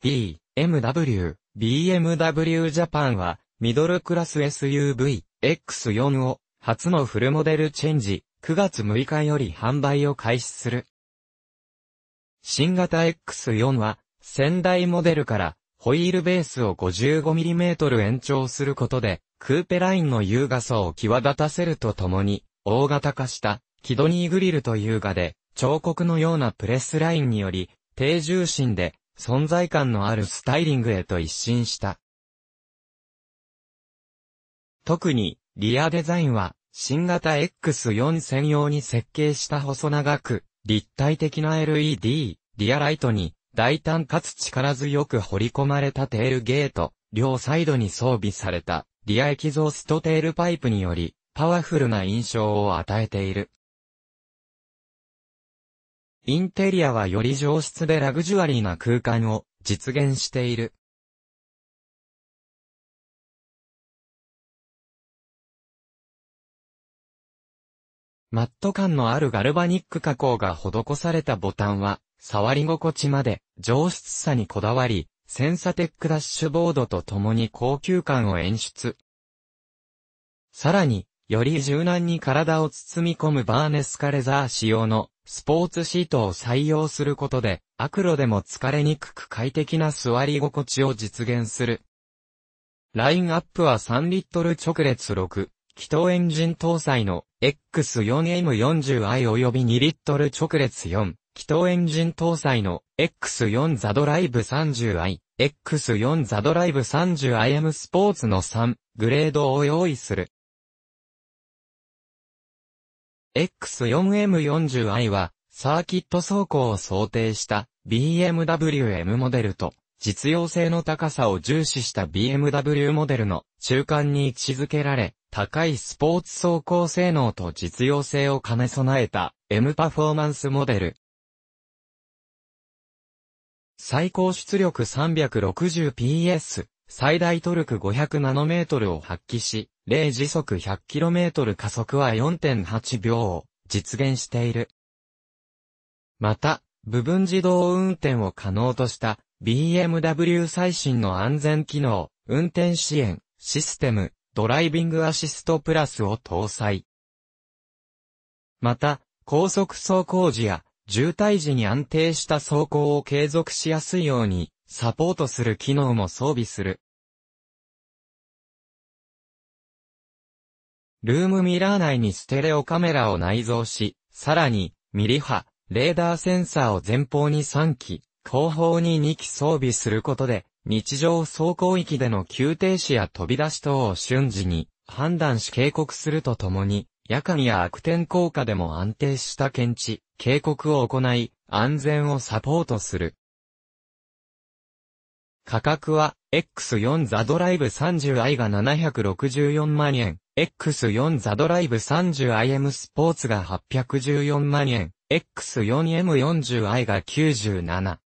B、MW、BMW ジャパンは、ミドルクラス SUV、X4 を、初のフルモデルチェンジ、9月6日より販売を開始する。新型 X4 は、先代モデルから、ホイールベースを 55mm 延長することで、クーペラインの優雅さを際立たせるとともに、大型化した、キドニーグリルと優雅で、彫刻のようなプレスラインにより、低重心で、存在感のあるスタイリングへと一新した。特に、リアデザインは、新型 X4 専用に設計した細長く、立体的な LED、リアライトに、大胆かつ力強く彫り込まれたテールゲート、両サイドに装備された、リアエキゾーストテールパイプにより、パワフルな印象を与えている。インテリアはより上質でラグジュアリーな空間を実現している。マット感のあるガルバニック加工が施されたボタンは、触り心地まで上質さにこだわり、センサテックダッシュボードと共に高級感を演出。さらに、より柔軟に体を包み込むバーネスカレザー仕様のスポーツシートを採用することで、悪路でも疲れにくく快適な座り心地を実現する。ラインアップは3リットル直列6、気筒エンジン搭載の X4M40i 及び2リットル直列4、気筒エンジン搭載の X4 ザドライブ 30i、X4 ザドライブ 30im スポーツの3、グレードを用意する。X4M40i は、サーキット走行を想定した BMW M モデルと、実用性の高さを重視した BMW モデルの中間に位置づけられ、高いスポーツ走行性能と実用性を兼ね備えた M パフォーマンスモデル。最高出力 360PS、最大トルク 500nm を発揮し、0時速 100km 加速は4.8秒を実現している。また、部分自動運転を可能とした BMW 最新の安全機能、運転支援、システム、ドライビングアシストプラスを搭載。また、高速走行時や渋滞時に安定した走行を継続しやすいようにサポートする機能も装備する。ルームミラー内にステレオカメラを内蔵し、さらに、ミリ波、レーダーセンサーを前方に3機、後方に2機装備することで、日常走行域での急停止や飛び出し等を瞬時に判断し警告するとともに、夜間や悪天効果でも安定した検知、警告を行い、安全をサポートする。価格は、X4 ザドライブ 30i が764万円、X4 ザドライブ 30IM スポーツが814万円、X4M40i が97。